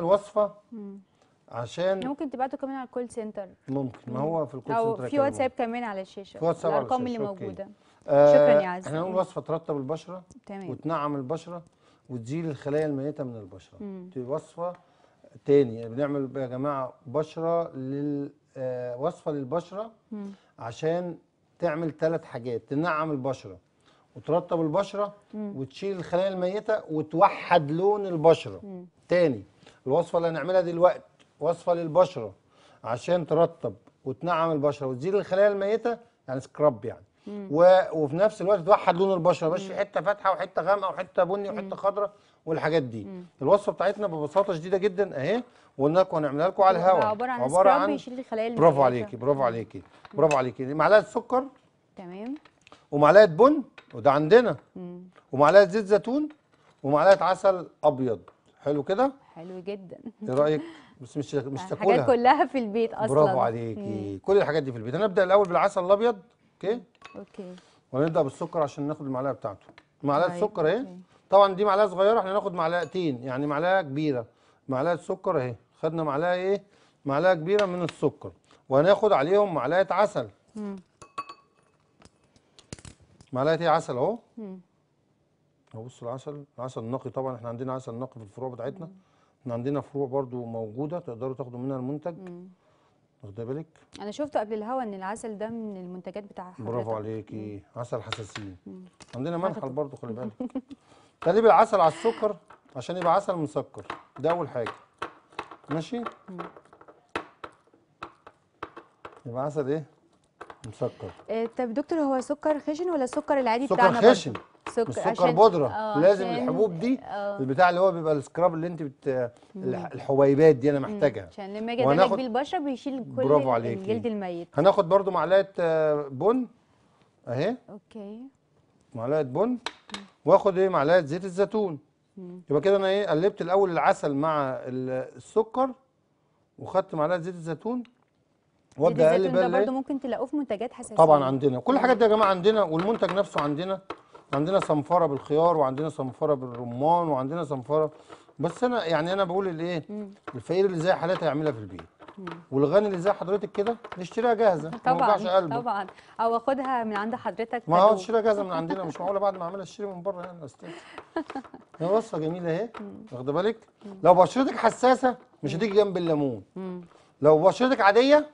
الوصفه عشان يعني ممكن تبعته كمان على الكول سنتر ممكن ما هو في الكول سنتر او في واتساب كمان على الشاشه في واتساب الارقام اللي موجوده آه شكرا يا عزيزي احنا هنقول وصفه ترطب البشره تمام وتنعم البشره وتزيل الخلايا الميته من البشره دي وصفه تاني يعني بنعمل يا جماعه بشره لل آه وصفه للبشره مم. عشان تعمل ثلاث حاجات تنعم البشره وترطب البشره مم. وتشيل الخلايا الميته وتوحد لون البشره مم. تاني الوصفه اللي هنعملها دلوقتي وصفه للبشره عشان ترطب وتنعم البشره وتزيل الخلايا الميته يعني سكراب يعني و... وفي نفس الوقت توحد لون البشره مش في حته فاتحه وحته غامقه وحته بني وحته خضراء والحاجات دي مم. الوصفه بتاعتنا ببساطه شديده جدا اهي وقلنا لكم هنعملها لكم على الهواء عباره عن عباره عن برافو عليكي برافو عليكي برافو عليكي معلقه سكر تمام ومعلقه بن وده عندنا مم. ومعلقه زيت زيتون ومعلقه عسل ابيض حلو كده حلو جدا ايه رايك بس مش مش آه، تاكلها الحاجات كلها في البيت اصلا برافو عليكي كل الحاجات دي في البيت هنبدا الاول بالعسل الابيض اوكي اوكي وهنبدا بالسكر عشان ناخد المعلقه بتاعته معلقه طيب، سكر اهي طبعا دي معلقه صغيره احنا هناخد معلقتين يعني معلقه كبيره معلقه سكر اهي خدنا معلقه ايه معلقه كبيره من السكر وهناخد عليهم معلقه عسل معلقه ايه عسل اهو اهو بصوا العسل العسل النقي طبعا احنا عندنا عسل نقي في الفروع بتاعتنا مم. احنا عندنا فروع برضو موجوده تقدروا تاخدوا منها المنتج واخده بالك انا شفت قبل الهوا ان العسل ده من المنتجات بتاع حضرتك برافو عليكي عسل حساسين مم. عندنا منحل برضو خلي بالك تقليب العسل على السكر عشان يبقى عسل مسكر ده اول حاجه ماشي مم. يبقى عسل ايه مسكر آه، طب دكتور هو سكر خشن ولا السكر العادي سكر بتاعنا خشن سكر خشن سكر بودره آه، لازم عشان الحبوب دي أوه. البتاع اللي هو بيبقى السكراب اللي انت بت الحبيبات دي انا محتاجها عشان لما اجي ادلك بالبشره بيشيل كل برافو عليك الجلد الميت هناخد برضو معلقه آه، بن اهي اوكي معلقه بن واخد ايه معلقه زيت الزيتون يبقى كده انا ايه قلبت الاول العسل مع السكر وخدت معلقه زيت الزيتون وابدا اقلب ده برضه إيه؟ ممكن تلاقوه في منتجات حساسيه طبعا عندنا كل الحاجات دي يا جماعه عندنا والمنتج نفسه عندنا عندنا صنفره بالخيار وعندنا صنفره بالرمان وعندنا صنفره بس انا يعني انا بقول الايه الفقير اللي زي حالاتي يعملها في البيت والغني اللي زي حضرتك كده نشتريها جاهزه طبعا قلبه طبعا او اخدها من عند حضرتك ما هو نشتريها جاهزه من عندنا مش معقوله بعد ما اعملها اشتري من بره يعني استاذ هي وصفه جميله اهي واخده بالك لو بشرتك حساسه مش هتيجي جنب الليمون لو بشرتك عاديه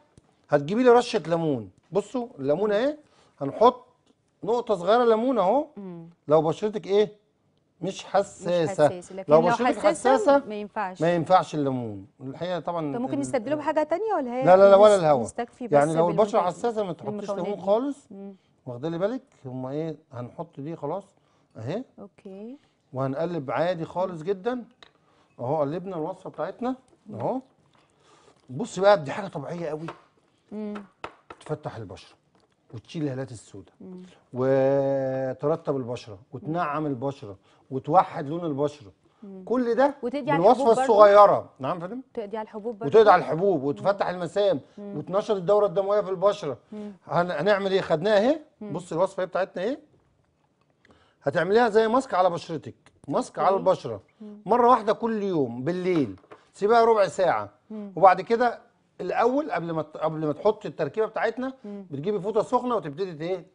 هتجيبي لي رشه ليمون بصوا الليمون اهي هنحط نقطه صغيره ليمون اهو لو بشرتك ايه مش حساسه مش لكن لو بشرتك حساسه ما ينفعش ما ينفعش الليمون الحقيقه طبعا طب ممكن نستبدله بحاجه ثانيه ولا هي لا لا لا ولا الهوا يعني لو البشره حساسه ما تحطيش ليمون خالص واخده بالك هم ايه هنحط دي خلاص اهي اوكي وهنقلب عادي خالص جدا اهو قلبنا الوصفه بتاعتنا اهو بصي بقى دي حاجه طبيعيه قوي تفتح البشره وتشيل الهالات السوداء وترطب البشره وتنعم البشره وتوحد لون البشره مم. كل ده وتدي على الوصفه الصغيره نعم فندم تقضي على الحبوب برضو. وتقضي على الحبوب وتفتح المسام وتنشط الدوره الدمويه في البشره مم. هنعمل ايه خدناها اهي بص الوصفه ايه بتاعتنا ايه هتعمليها زي ماسك على بشرتك ماسك على البشره مم. مره واحده كل يوم بالليل سيبها ربع ساعه وبعد كده الاول قبل ما قبل ما تحط التركيبه بتاعتنا بتجيبي فوطه سخنه وتبتدي ايه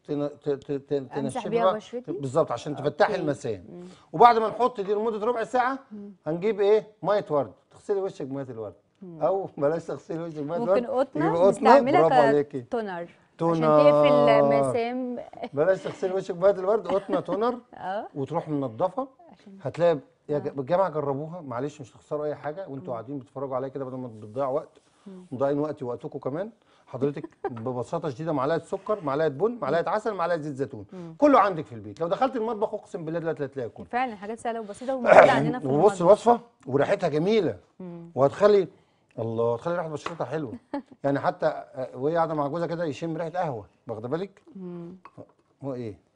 تنشفها بالظبط عشان تفتحي المسام وبعد ما نحط دي لمده ربع ساعه هنجيب ايه ميه ورد تغسلي وشك بميه الورد او بلاش تغسلي وشك بميه الورد ممكن قطنه نستعملها كتونر عشان تقفل المسام بلاش تغسلي وشك بميه الورد قطنه تونر آه. وتروح منضفه هتلاقي يا الجامعه آه. جربوها معلش مش هتخسروا اي حاجه وانتوا قاعدين بتتفرجوا عليا كده بدل ما بتضيعوا وقت مضيعين وقتي وقتكم كمان حضرتك ببساطه شديده معلقه سكر معلقه بن معلقه عسل معلقه زيت زيتون كله عندك في البيت لو دخلت المطبخ اقسم بالله دلوقتي هتلاقي كله فعلا حاجات سهله وبسيطه وموجوده عندنا في وبص الوصفه وريحتها جميله وهتخلي الله تخلي ريحه بشرتها حلوه يعني حتى وهي قاعده مع جوزها كده يشم ريحه قهوه واخده بالك هو ايه